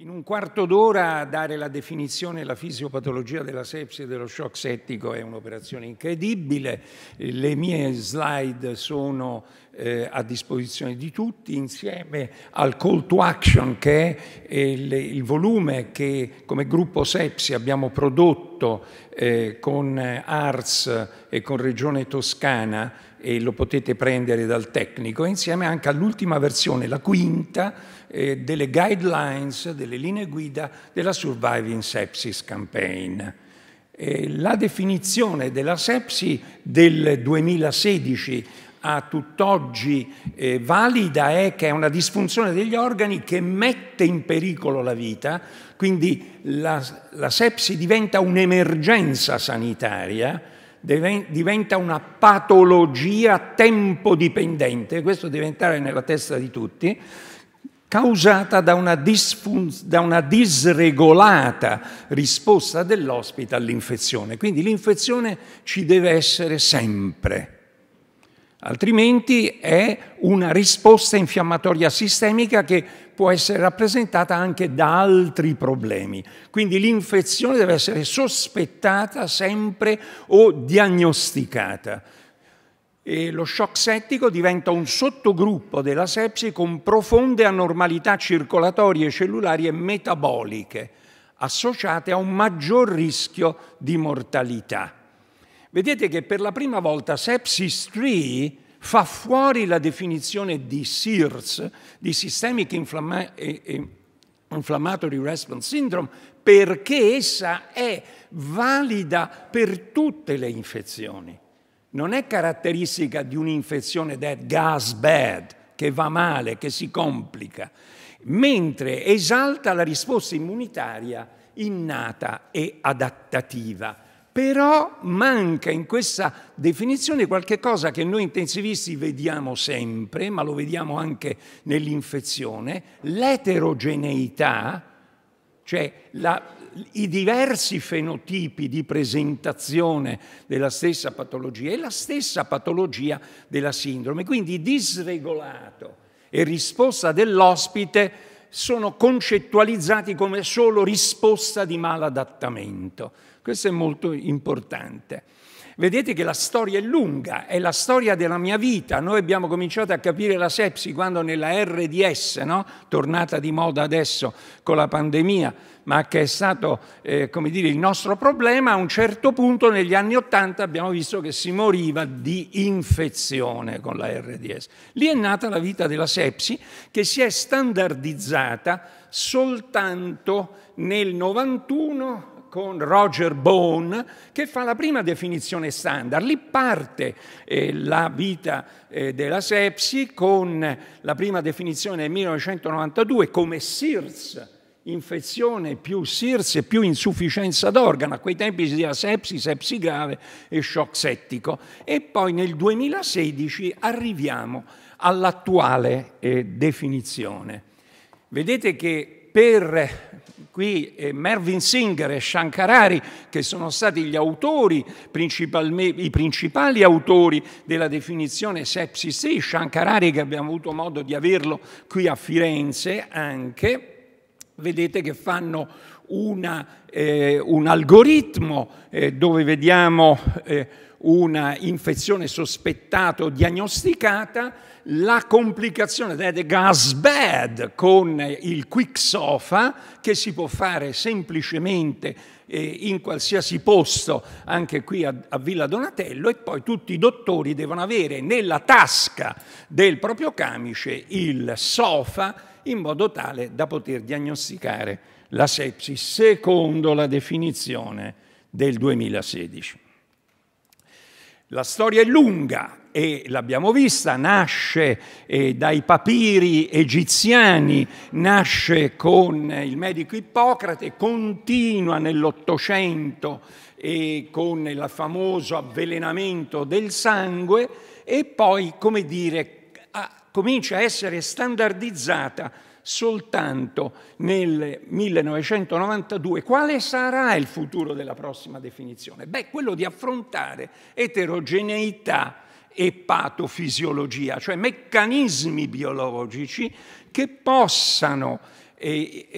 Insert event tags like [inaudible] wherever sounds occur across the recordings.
in un quarto d'ora dare la definizione e la fisiopatologia della sepsi e dello shock settico è un'operazione incredibile. Le mie slide sono eh, a disposizione di tutti insieme al call to action che è eh, il volume che come gruppo sepsi abbiamo prodotto eh, con eh, ARS e con Regione Toscana e lo potete prendere dal tecnico, insieme anche all'ultima versione, la quinta, eh, delle guidelines, delle linee guida della Surviving Sepsis Campaign. Eh, la definizione della sepsi del 2016 a tutt'oggi eh, valida è che è una disfunzione degli organi che mette in pericolo la vita, quindi la, la sepsi diventa un'emergenza sanitaria diventa una patologia tempo-dipendente, questo deve entrare nella testa di tutti, causata da una, da una disregolata risposta dell'ospite all'infezione. Quindi l'infezione ci deve essere sempre altrimenti è una risposta infiammatoria sistemica che può essere rappresentata anche da altri problemi. Quindi l'infezione deve essere sospettata sempre o diagnosticata. E lo shock settico diventa un sottogruppo della sepsi con profonde anormalità circolatorie, cellulari e metaboliche, associate a un maggior rischio di mortalità. Vedete che per la prima volta Sepsis 3 fa fuori la definizione di SIRS, di Systemic eh, eh, Inflammatory Response Syndrome, perché essa è valida per tutte le infezioni. Non è caratteristica di un'infezione that gas bad, che va male, che si complica, mentre esalta la risposta immunitaria innata e adattativa. Però manca in questa definizione qualche cosa che noi intensivisti vediamo sempre, ma lo vediamo anche nell'infezione, l'eterogeneità, cioè la, i diversi fenotipi di presentazione della stessa patologia e la stessa patologia della sindrome. Quindi disregolato e risposta dell'ospite sono concettualizzati come solo risposta di maladattamento. Questo è molto importante. Vedete che la storia è lunga, è la storia della mia vita. Noi abbiamo cominciato a capire la sepsi quando nella RDS, no? tornata di moda adesso con la pandemia, ma che è stato eh, come dire, il nostro problema, a un certo punto negli anni Ottanta abbiamo visto che si moriva di infezione con la RDS. Lì è nata la vita della sepsi che si è standardizzata soltanto nel 91 con Roger Bone che fa la prima definizione standard. Lì parte eh, la vita eh, della sepsi con la prima definizione del 1992 come SIRS, infezione più SIRS e più insufficienza d'organo. A quei tempi si diceva sepsi, sepsi grave e shock settico. E poi nel 2016 arriviamo all'attuale eh, definizione. Vedete che per qui eh, Mervyn Singer e Shankarari, che sono stati gli autori, i principali autori della definizione sepsis 3, Shankarari che abbiamo avuto modo di averlo qui a Firenze anche, vedete che fanno una, eh, un algoritmo eh, dove vediamo... Eh, una infezione sospettata o diagnosticata, la complicazione del gas bed con il quick sofa che si può fare semplicemente eh, in qualsiasi posto, anche qui a Villa Donatello, e poi tutti i dottori devono avere nella tasca del proprio camice il sofa in modo tale da poter diagnosticare la sepsi secondo la definizione del 2016. La storia è lunga e l'abbiamo vista, nasce eh, dai papiri egiziani, nasce con il medico Ippocrate, continua nell'Ottocento eh, con il famoso avvelenamento del sangue e poi, come dire, a, comincia a essere standardizzata soltanto nel 1992 quale sarà il futuro della prossima definizione? Beh, quello di affrontare eterogeneità e patofisiologia, cioè meccanismi biologici che possano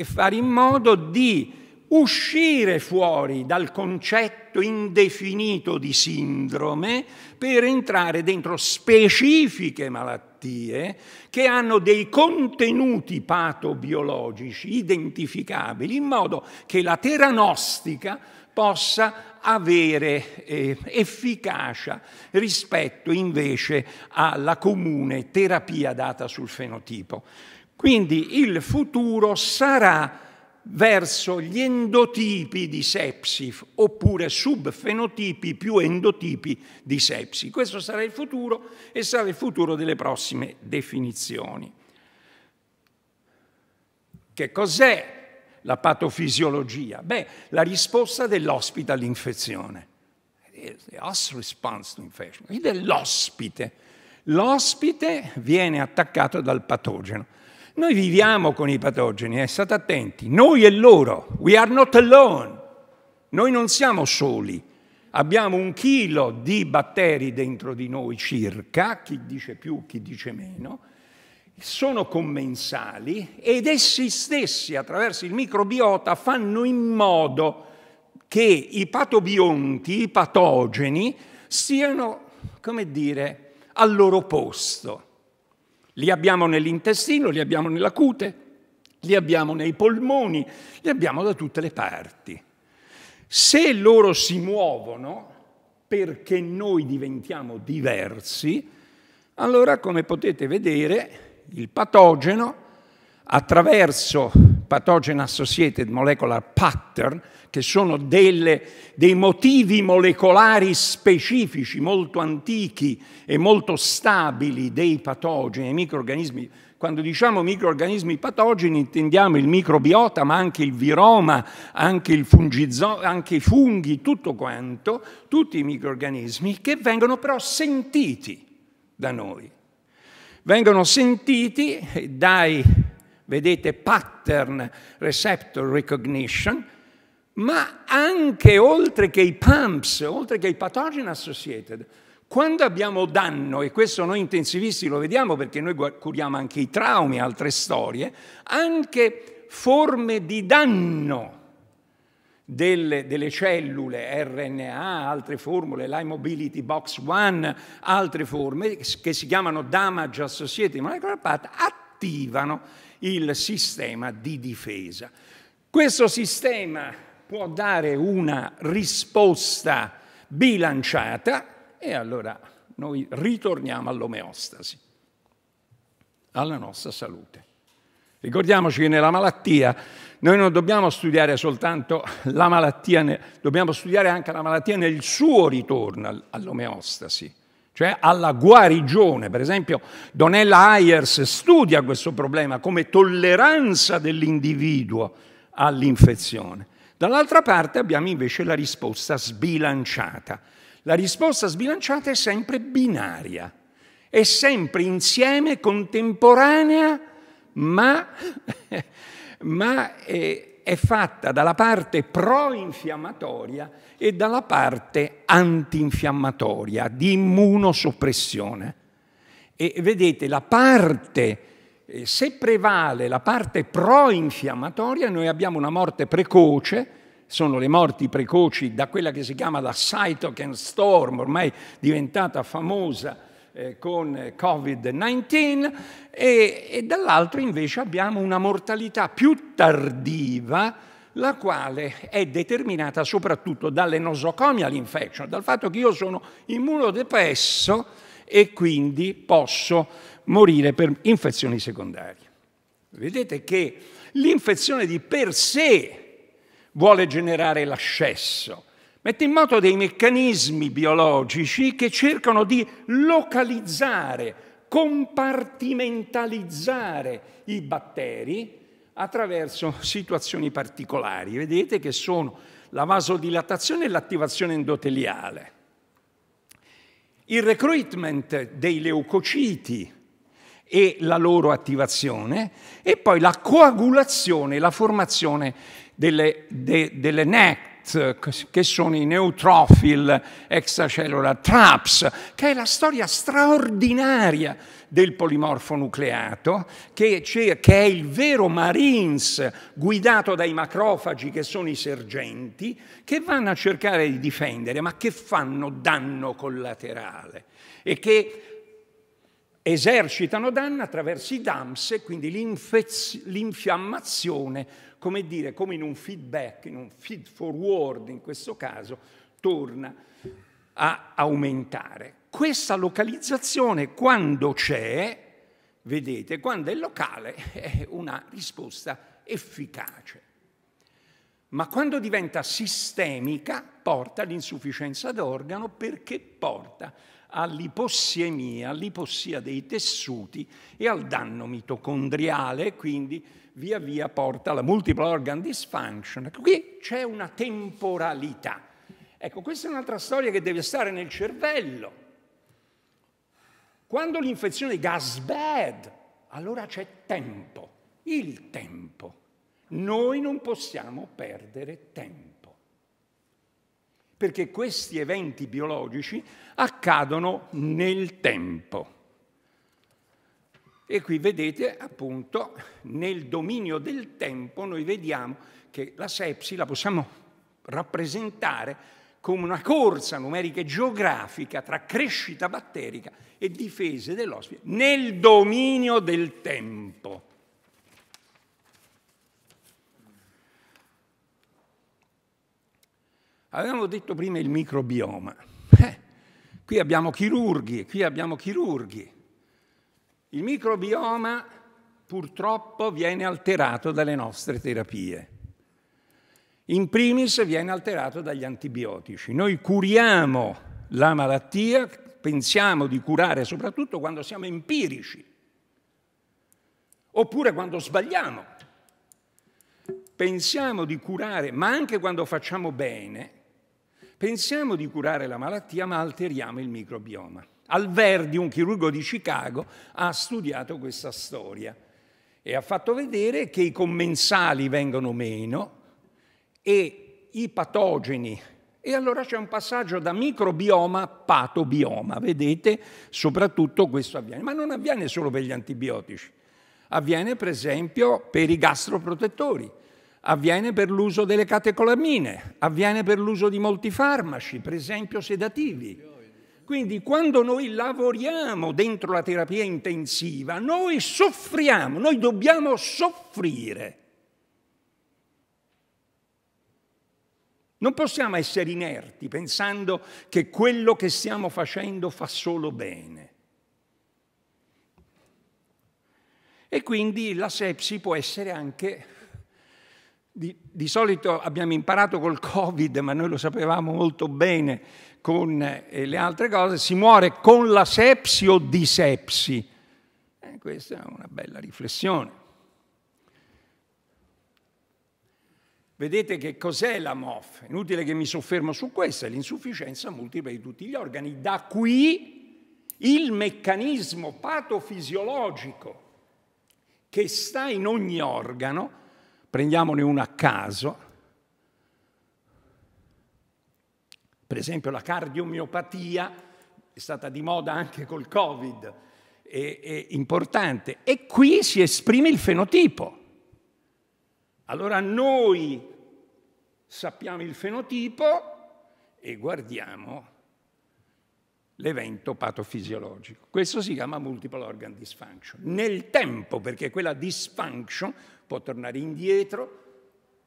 fare in modo di uscire fuori dal concetto indefinito di sindrome per entrare dentro specifiche malattie malattie che hanno dei contenuti patobiologici identificabili in modo che la teranostica possa avere eh, efficacia rispetto invece alla comune terapia data sul fenotipo. Quindi il futuro sarà verso gli endotipi di sepsi oppure subfenotipi più endotipi di sepsi. Questo sarà il futuro e sarà il futuro delle prossime definizioni. Che cos'è la patofisiologia? Beh, la risposta dell'ospite all'infezione. The host response to infection. Dell'ospite. L'ospite viene attaccato dal patogeno. Noi viviamo con i patogeni, eh, state attenti, noi e loro, we are not alone, noi non siamo soli, abbiamo un chilo di batteri dentro di noi circa, chi dice più, chi dice meno, sono commensali ed essi stessi attraverso il microbiota fanno in modo che i patobionti, i patogeni, siano, come dire, al loro posto. Li abbiamo nell'intestino, li abbiamo nella cute, li abbiamo nei polmoni, li abbiamo da tutte le parti. Se loro si muovono perché noi diventiamo diversi, allora come potete vedere il patogeno attraverso pathogen associated molecular pattern, che sono delle, dei motivi molecolari specifici, molto antichi e molto stabili dei patogeni, dei microorganismi. Quando diciamo microorganismi patogeni intendiamo il microbiota, ma anche il viroma, anche, il fungizo, anche i funghi, tutto quanto, tutti i microorganismi che vengono però sentiti da noi. Vengono sentiti dai vedete pattern receptor recognition, ma anche oltre che i PAMPS, oltre che i pathogen associated, quando abbiamo danno, e questo noi intensivisti lo vediamo perché noi curiamo anche i traumi, altre storie, anche forme di danno delle, delle cellule, RNA, altre formule, l'immobility box 1, altre forme che si chiamano damage associated molecular path, attivano il sistema di difesa. Questo sistema può dare una risposta bilanciata e allora noi ritorniamo all'omeostasi, alla nostra salute. Ricordiamoci che nella malattia noi non dobbiamo studiare soltanto la malattia, dobbiamo studiare anche la malattia nel suo ritorno all'omeostasi cioè alla guarigione. Per esempio Donella Ayers studia questo problema come tolleranza dell'individuo all'infezione. Dall'altra parte abbiamo invece la risposta sbilanciata. La risposta sbilanciata è sempre binaria, è sempre insieme, contemporanea, ma, [laughs] ma è, è fatta dalla parte pro-infiammatoria e dalla parte antinfiammatoria, di immunosoppressione. E vedete, la parte, eh, se prevale la parte pro-infiammatoria, noi abbiamo una morte precoce, sono le morti precoci da quella che si chiama la cytokine storm, ormai diventata famosa, eh, con Covid-19 e, e dall'altro invece abbiamo una mortalità più tardiva la quale è determinata soprattutto dalle nosocomial infection, dal fatto che io sono immunodepresso e quindi posso morire per infezioni secondarie. Vedete che l'infezione di per sé vuole generare l'ascesso, mette in moto dei meccanismi biologici che cercano di localizzare, compartimentalizzare i batteri attraverso situazioni particolari. Vedete che sono la vasodilatazione e l'attivazione endoteliale, il recruitment dei leucociti e la loro attivazione e poi la coagulazione, la formazione delle, de, delle NAC, che sono i neutrofil extracellular traps, che è la storia straordinaria del polimorfo nucleato, che, che è il vero Marines guidato dai macrofagi che sono i sergenti, che vanno a cercare di difendere, ma che fanno danno collaterale e che esercitano danno attraverso i DAMS, e quindi l'infiammazione, come dire, come in un feedback, in un feed forward in questo caso, torna a aumentare. Questa localizzazione quando c'è, vedete, quando è locale è una risposta efficace. Ma quando diventa sistemica porta all'insufficienza d'organo perché porta all'ipossiemia, all'ipossia dei tessuti e al danno mitocondriale, quindi via via porta alla multiple organ dysfunction. Ecco, qui c'è una temporalità. Ecco, questa è un'altra storia che deve stare nel cervello. Quando l'infezione gas bad, allora c'è tempo, il tempo. Noi non possiamo perdere tempo perché questi eventi biologici accadono nel tempo. E qui vedete appunto nel dominio del tempo noi vediamo che la sepsi la possiamo rappresentare come una corsa numerica e geografica tra crescita batterica e difese dell'ospite nel dominio del tempo. Avevamo detto prima il microbioma. Eh, qui abbiamo chirurghi, qui abbiamo chirurghi. Il microbioma purtroppo viene alterato dalle nostre terapie. In primis viene alterato dagli antibiotici. Noi curiamo la malattia, pensiamo di curare soprattutto quando siamo empirici, oppure quando sbagliamo. Pensiamo di curare, ma anche quando facciamo bene, Pensiamo di curare la malattia ma alteriamo il microbioma. Alverdi, un chirurgo di Chicago, ha studiato questa storia e ha fatto vedere che i commensali vengono meno e i patogeni. E allora c'è un passaggio da microbioma a patobioma, vedete? Soprattutto questo avviene, ma non avviene solo per gli antibiotici, avviene per esempio per i gastroprotettori avviene per l'uso delle catecolamine, avviene per l'uso di molti farmaci, per esempio sedativi. Quindi quando noi lavoriamo dentro la terapia intensiva, noi soffriamo, noi dobbiamo soffrire. Non possiamo essere inerti pensando che quello che stiamo facendo fa solo bene. E quindi la sepsi può essere anche di, di, solito abbiamo imparato col Covid, ma noi lo sapevamo molto bene con eh, le altre cose, si muore con la sepsi o di sepsi. Eh, questa è una bella riflessione. Vedete che cos'è la MOF? Inutile che mi soffermo su questa, è l'insufficienza multipla di tutti gli organi. Da qui il meccanismo patofisiologico che sta in ogni organo Prendiamone una a caso. Per esempio la cardiomiopatia è stata di moda anche col Covid, è, è importante. E qui si esprime il fenotipo. Allora noi sappiamo il fenotipo e guardiamo l'evento patofisiologico. Questo si chiama multiple organ dysfunction. Nel tempo, perché quella dysfunction può tornare indietro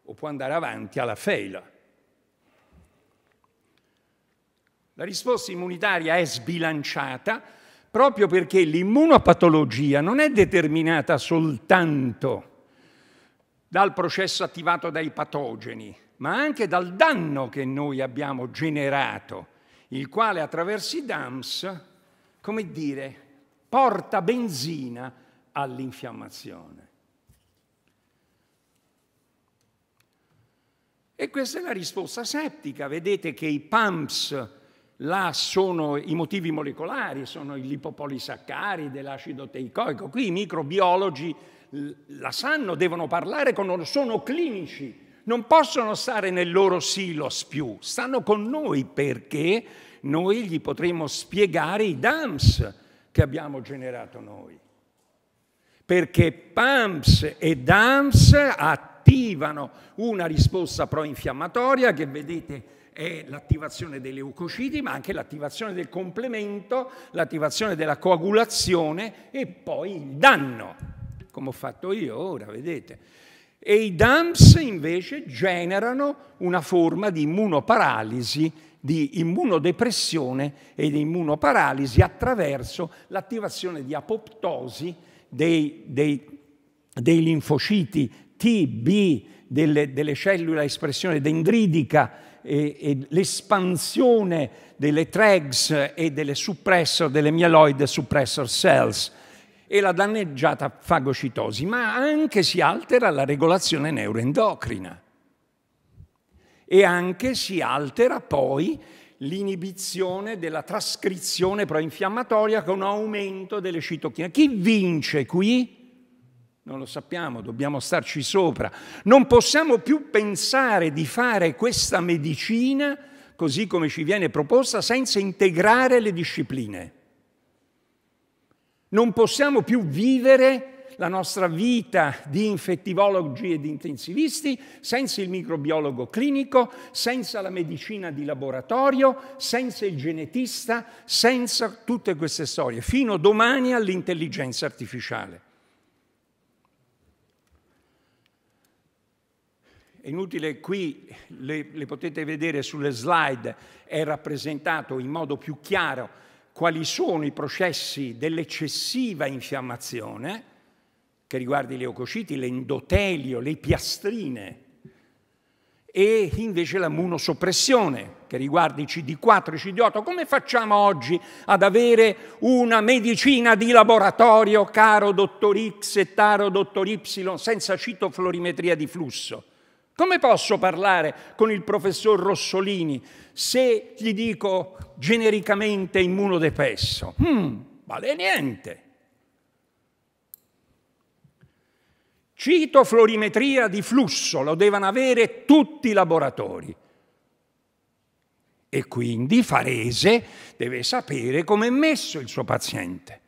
o può andare avanti alla faila. La risposta immunitaria è sbilanciata proprio perché l'immunopatologia non è determinata soltanto dal processo attivato dai patogeni, ma anche dal danno che noi abbiamo generato il quale attraverso i DAMS, come dire, porta benzina all'infiammazione. E questa è la risposta settica. Vedete che i PAMS là sono i motivi molecolari, sono i lipopolisaccari dell'acido teicoico. Qui i microbiologi la sanno, devono parlare, sono clinici non possono stare nel loro silos più, stanno con noi perché noi gli potremo spiegare i dams che abbiamo generato noi. Perché PAMS e DAMS attivano una risposta proinfiammatoria che vedete è l'attivazione dei leucociti, ma anche l'attivazione del complemento, l'attivazione della coagulazione e poi il danno, come ho fatto io ora, vedete e i DAMS invece generano una forma di immunoparalisi, di immunodepressione e di immunoparalisi attraverso l'attivazione di apoptosi dei, dei, dei linfociti TB, delle, delle cellule a espressione dendritica, e, e l'espansione delle TREGS e delle suppressor, delle myeloid suppressor cells e la danneggiata fagocitosi, ma anche si altera la regolazione neuroendocrina e anche si altera poi l'inibizione della trascrizione proinfiammatoria con aumento delle citochine. Chi vince qui? Non lo sappiamo, dobbiamo starci sopra. Non possiamo più pensare di fare questa medicina così come ci viene proposta senza integrare le discipline. Non possiamo più vivere la nostra vita di infettivologi e di intensivisti, senza il microbiologo clinico, senza la medicina di laboratorio, senza il genetista, senza tutte queste storie, fino domani all'intelligenza artificiale. È inutile, qui le, le potete vedere sulle slide, è rappresentato in modo più chiaro quali sono i processi dell'eccessiva infiammazione che riguarda i leucociti, l'endotelio, le piastrine e invece la munosoppressione che riguarda i CD4, i CD8. Come facciamo oggi ad avere una medicina di laboratorio, caro dottor X e caro dottor Y, senza citoflorimetria di flusso? Come posso parlare con il professor Rossolini se gli dico genericamente immunodepesso? Hmm, vale niente. Citoflorimetria di flusso lo devono avere tutti i laboratori. E quindi Farese deve sapere come è messo il suo paziente.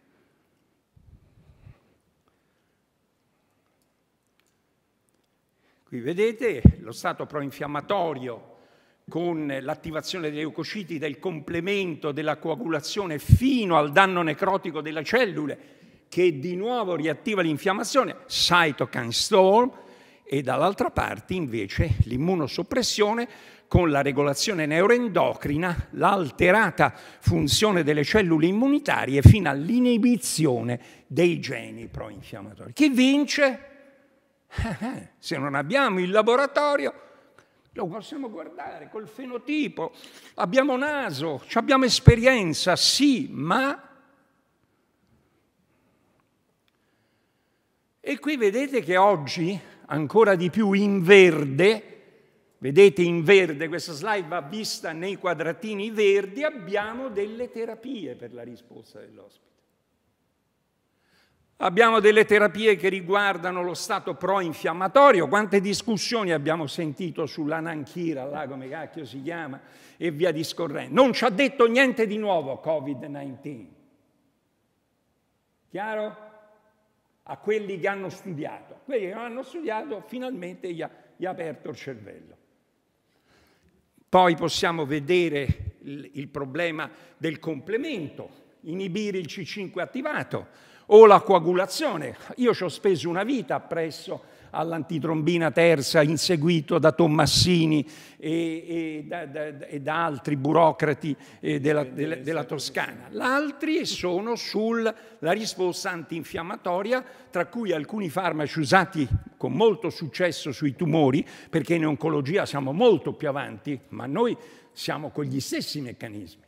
Qui vedete lo stato proinfiammatorio con l'attivazione dei leucociti, del complemento, della coagulazione fino al danno necrotico delle cellule, che di nuovo riattiva l'infiammazione, cytokine storm, e dall'altra parte invece l'immunosoppressione con la regolazione neuroendocrina, l'alterata funzione delle cellule immunitarie fino all'inibizione dei geni proinfiammatori. Chi vince? Eh, eh, se non abbiamo il laboratorio, lo possiamo guardare col fenotipo. Abbiamo naso, abbiamo esperienza, sì, ma... E qui vedete che oggi, ancora di più in verde, vedete in verde, questa slide va vista nei quadratini verdi, abbiamo delle terapie per la risposta dell'ospite. Abbiamo delle terapie che riguardano lo stato pro-infiammatorio, quante discussioni abbiamo sentito sulla nanchira, là come cacchio si chiama, e via discorrendo. Non ci ha detto niente di nuovo Covid-19. Chiaro? A quelli che hanno studiato. Quelli che non hanno studiato finalmente gli ha, gli ha aperto il cervello. Poi possiamo vedere il, il problema del complemento, inibire il C5 attivato o la coagulazione. Io ci ho speso una vita presso all'antitrombina terza, inseguito da Tommassini e, e, da, da, e da, altri burocrati eh, della, della, della Toscana. L'altri sono sulla risposta antinfiammatoria, tra cui alcuni farmaci usati con molto successo sui tumori, perché in oncologia siamo molto più avanti, ma noi siamo con gli stessi meccanismi.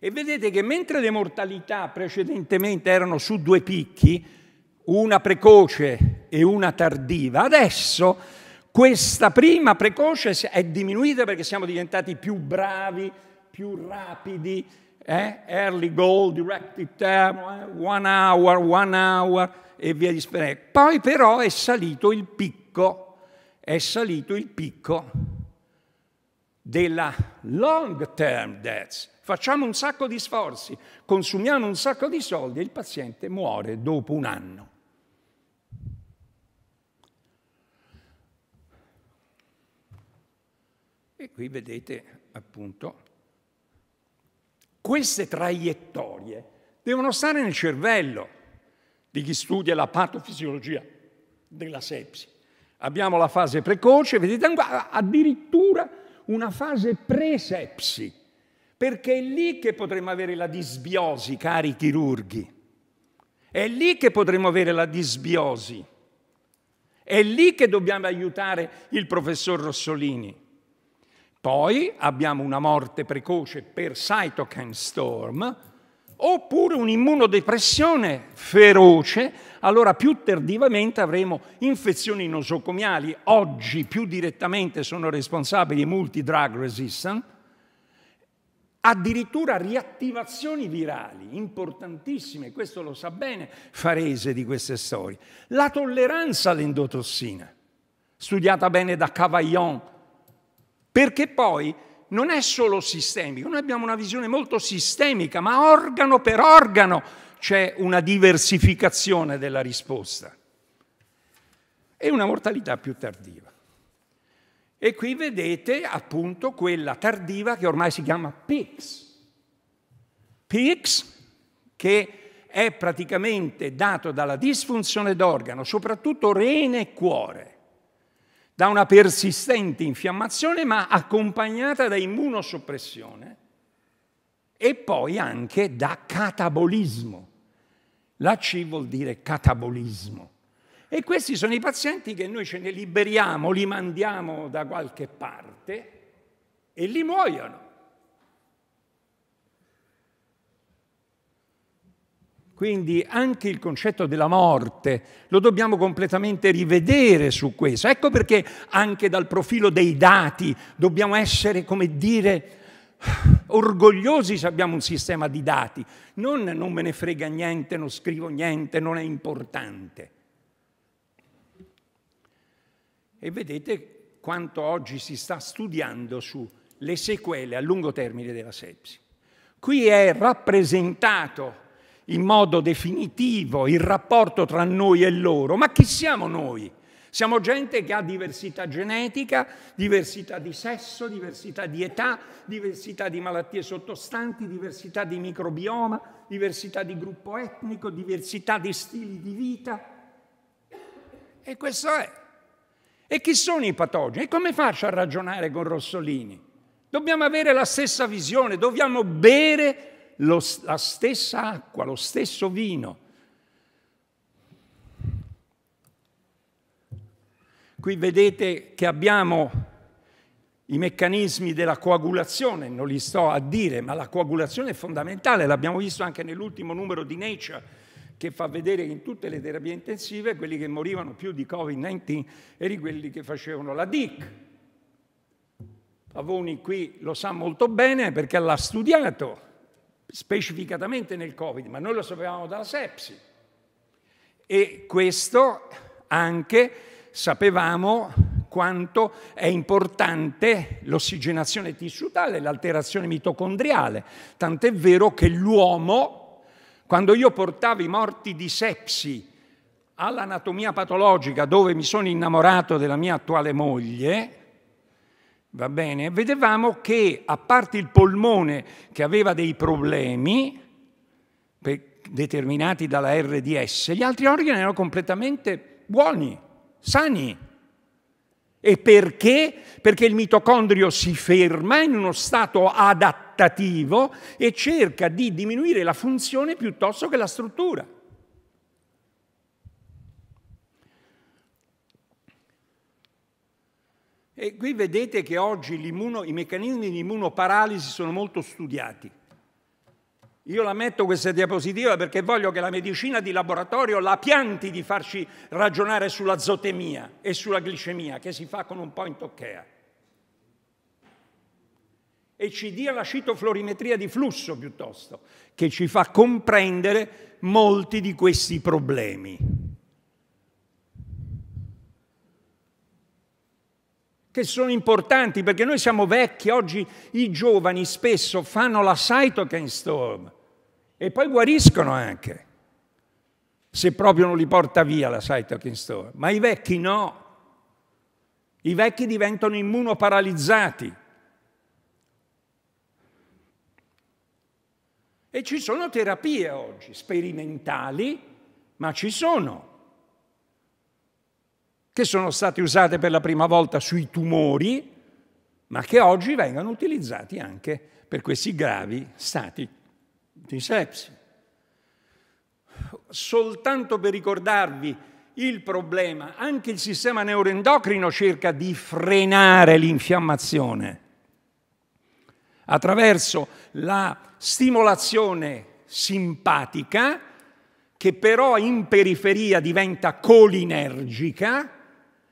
E vedete che mentre le mortalità precedentemente erano su due picchi, una precoce e una tardiva, adesso questa prima precoce è diminuita perché siamo diventati più bravi, più rapidi, eh? early goal, directed term, one hour, one hour e via di spendere. Poi però è salito il picco, è salito il picco della long term deaths. Facciamo un sacco di sforzi, consumiamo un sacco di soldi e il paziente muore dopo un anno. E qui vedete appunto queste traiettorie devono stare nel cervello di chi studia la patofisiologia della sepsi. Abbiamo la fase precoce, vedete addirittura una fase presepsi, perché è lì che potremo avere la disbiosi, cari chirurghi. È lì che potremo avere la disbiosi. È lì che dobbiamo aiutare il professor Rossolini. Poi abbiamo una morte precoce per cytokine storm, oppure un'immunodepressione feroce, allora più tardivamente avremo infezioni nosocomiali, oggi più direttamente sono responsabili multi-drug resistant, addirittura riattivazioni virali, importantissime, questo lo sa bene Farese di queste storie. La tolleranza all'endotossina, studiata bene da Cavaillon, perché poi non è solo sistemico, noi abbiamo una visione molto sistemica, ma organo per organo c'è una diversificazione della risposta e una mortalità più tardiva. E qui vedete appunto quella tardiva che ormai si chiama PIX. PIX che è praticamente dato dalla disfunzione d'organo, soprattutto rene e cuore da una persistente infiammazione ma accompagnata da immunosoppressione e poi anche da catabolismo. La C vuol dire catabolismo. E questi sono i pazienti che noi ce ne liberiamo, li mandiamo da qualche parte e li muoiono. Quindi anche il concetto della morte lo dobbiamo completamente rivedere su questo. Ecco perché anche dal profilo dei dati dobbiamo essere, come dire, orgogliosi se abbiamo un sistema di dati. Non non me ne frega niente, non scrivo niente, non è importante. E vedete quanto oggi si sta studiando sulle sequele a lungo termine della sepsi. Qui è rappresentato in modo definitivo il rapporto tra noi e loro. Ma chi siamo noi? Siamo gente che ha diversità genetica, diversità di sesso, diversità di età, diversità di malattie sottostanti, diversità di microbioma, diversità di gruppo etnico, diversità di stili di vita. E questo è. E chi sono i patogeni? E come faccio a ragionare con Rossolini? Dobbiamo avere la stessa visione, dobbiamo bere lo, la stessa acqua, lo stesso vino. Qui vedete che abbiamo i meccanismi della coagulazione, non li sto a dire, ma la coagulazione è fondamentale, l'abbiamo visto anche nell'ultimo numero di Nature che fa vedere che in tutte le terapie intensive quelli che morivano più di Covid-19 erano quelli che facevano la DIC. Pavoni qui lo sa molto bene perché l'ha studiato specificatamente nel Covid, ma noi lo sapevamo dalla sepsi. E questo anche sapevamo quanto è importante l'ossigenazione tissutale, l'alterazione mitocondriale, tant'è vero che l'uomo, quando io portavo i morti di sepsi all'anatomia patologica dove mi sono innamorato della mia attuale moglie, va bene? Vedevamo che, a parte il polmone che aveva dei problemi determinati dalla RDS, gli altri organi erano completamente buoni, sani. E perché? Perché il mitocondrio si ferma in uno stato adattativo e cerca di diminuire la funzione piuttosto che la struttura. E qui vedete che oggi i meccanismi di immunoparalisi sono molto studiati. Io la metto questa diapositiva perché voglio che la medicina di laboratorio la pianti di farci ragionare sulla zotemia e sulla glicemia, che si fa con un po' in tocchea. E ci dia la citoflorimetria di flusso piuttosto, che ci fa comprendere molti di questi problemi. che sono importanti perché noi siamo vecchi, oggi i giovani spesso fanno la cytokine storm e poi guariscono anche, se proprio non li porta via la cytokine storm, ma i vecchi no, i vecchi diventano immunoparalizzati. E ci sono terapie oggi, sperimentali, ma ci sono che sono state usate per la prima volta sui tumori, ma che oggi vengono utilizzati anche per questi gravi stati di sepsi. Soltanto per ricordarvi il problema, anche il sistema neuroendocrino cerca di frenare l'infiammazione attraverso la stimolazione simpatica che però in periferia diventa colinergica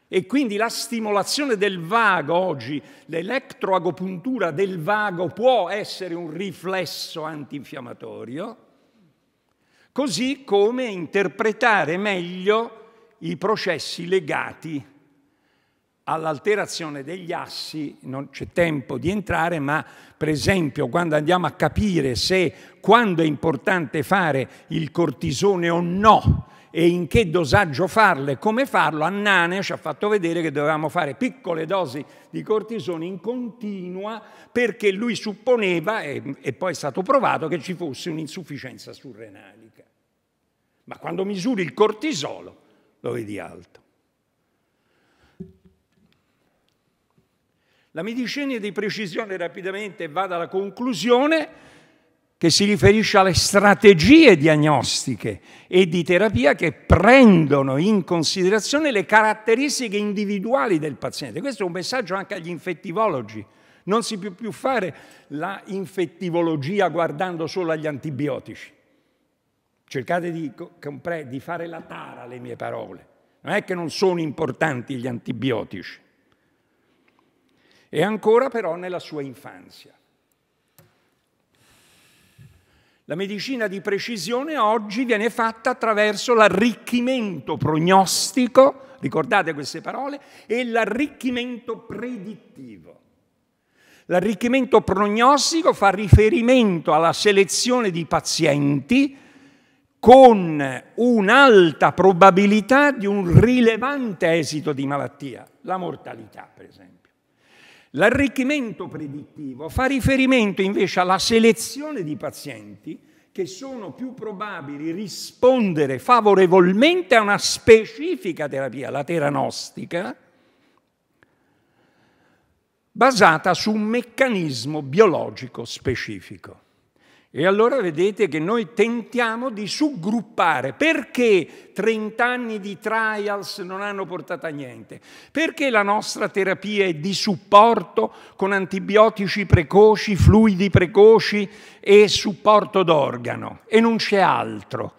e quindi la stimolazione del vago oggi, l'elettroagopuntura del vago può essere un riflesso antinfiammatorio, così come interpretare meglio i processi legati all'alterazione degli assi, non c'è tempo di entrare, ma per esempio quando andiamo a capire se quando è importante fare il cortisone o no, e in che dosaggio farle, come farlo, Annane ci ha fatto vedere che dovevamo fare piccole dosi di cortisone in continua perché lui supponeva, e, e poi è stato provato, che ci fosse un'insufficienza surrenalica. Ma quando misuri il cortisolo lo vedi alto. La medicina di precisione rapidamente vada alla conclusione che si riferisce alle strategie diagnostiche e di terapia che prendono in considerazione le caratteristiche individuali del paziente. Questo è un messaggio anche agli infettivologi. Non si può più fare la infettivologia guardando solo agli antibiotici. Cercate di, di fare la tara alle mie parole. Non è che non sono importanti gli antibiotici. E ancora però nella sua infanzia. La medicina di precisione oggi viene fatta attraverso l'arricchimento prognostico, ricordate queste parole, e l'arricchimento predittivo. L'arricchimento prognostico fa riferimento alla selezione di pazienti con un'alta probabilità di un rilevante esito di malattia, la mortalità per esempio. L'arricchimento predittivo fa riferimento invece alla selezione di pazienti che sono più probabili rispondere favorevolmente a una specifica terapia, la teranostica, basata su un meccanismo biologico specifico. E allora vedete che noi tentiamo di suggruppare. Perché 30 anni di trials non hanno portato a niente? Perché la nostra terapia è di supporto con antibiotici precoci, fluidi precoci e supporto d'organo e non c'è altro?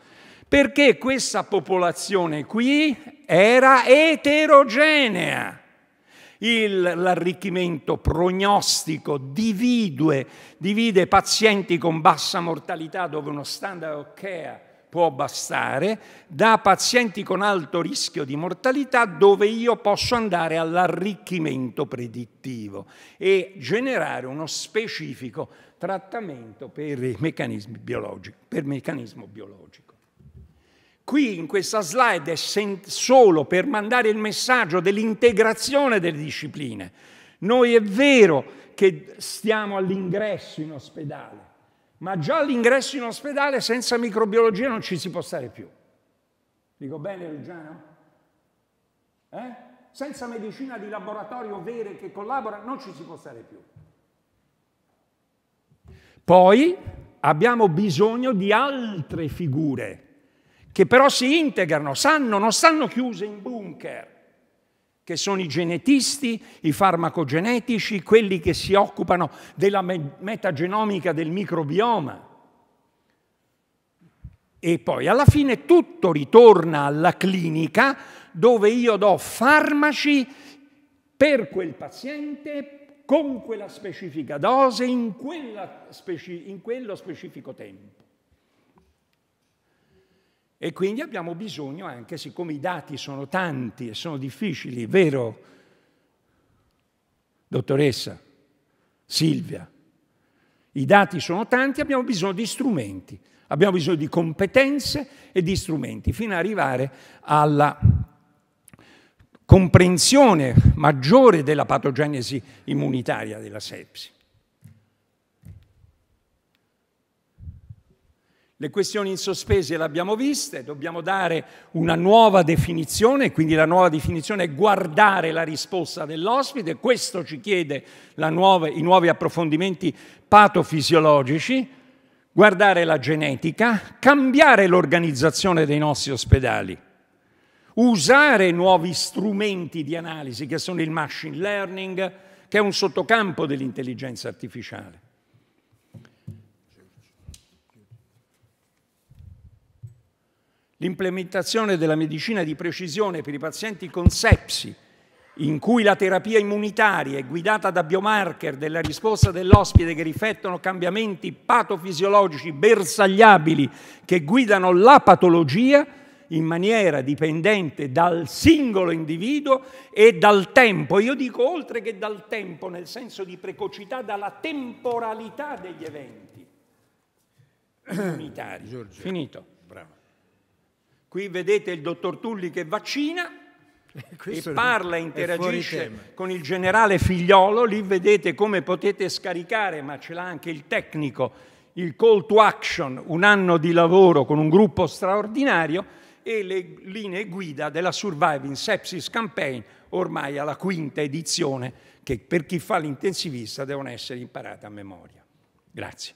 Perché questa popolazione qui era eterogenea. Il, l'arricchimento prognostico divide, divide pazienti con bassa mortalità dove uno standard OCHEA può bastare, da pazienti con alto rischio di mortalità dove io posso andare all'arricchimento predittivo e generare uno specifico trattamento per, meccanismi biologici, per meccanismo biologico qui in questa slide è solo per mandare il messaggio dell'integrazione delle discipline. Noi è vero che stiamo all'ingresso in ospedale, ma già all'ingresso in ospedale senza microbiologia non ci si può stare più. Dico bene, Luciano? Eh? Senza medicina di laboratorio vere che collabora non ci si può stare più. Poi abbiamo bisogno di altre figure che però si integrano, sanno, non stanno chiuse in bunker, che sono i genetisti, i farmacogenetici, quelli che si occupano della metagenomica del microbioma. E poi alla fine tutto ritorna alla clinica dove io do farmaci per quel paziente con quella specifica dose in, speci in quello specifico tempo. E quindi abbiamo bisogno, anche siccome i dati sono tanti e sono difficili, vero, dottoressa Silvia? I dati sono tanti, abbiamo bisogno di strumenti, abbiamo bisogno di competenze e di strumenti, fino ad arrivare alla comprensione maggiore della patogenesi immunitaria della sepsi. Le questioni in sospese le abbiamo viste, dobbiamo dare una nuova definizione, quindi la nuova definizione è guardare la risposta dell'ospite, questo ci chiede nuova, i nuovi approfondimenti patofisiologici, guardare la genetica, cambiare l'organizzazione dei nostri ospedali, usare nuovi strumenti di analisi che sono il machine learning, che è un sottocampo dell'intelligenza artificiale L'implementazione della medicina di precisione per i pazienti con sepsi, in cui la terapia immunitaria è guidata da biomarker della risposta dell'ospite che riflettono cambiamenti patofisiologici bersagliabili che guidano la patologia in maniera dipendente dal singolo individuo e dal tempo. Io dico oltre che dal tempo, nel senso di precocità, dalla temporalità degli eventi [clears throat] immunitari. Finito. Qui vedete il dottor Tulli che vaccina eh, e parla, interagisce con il generale Figliolo, lì vedete come potete scaricare, ma ce l'ha anche il tecnico, il call to action, un anno di lavoro con un gruppo straordinario e le linee guida della Surviving Sepsis Campaign, ormai alla quinta edizione, che per chi fa l'intensivista devono essere imparate a memoria. Grazie.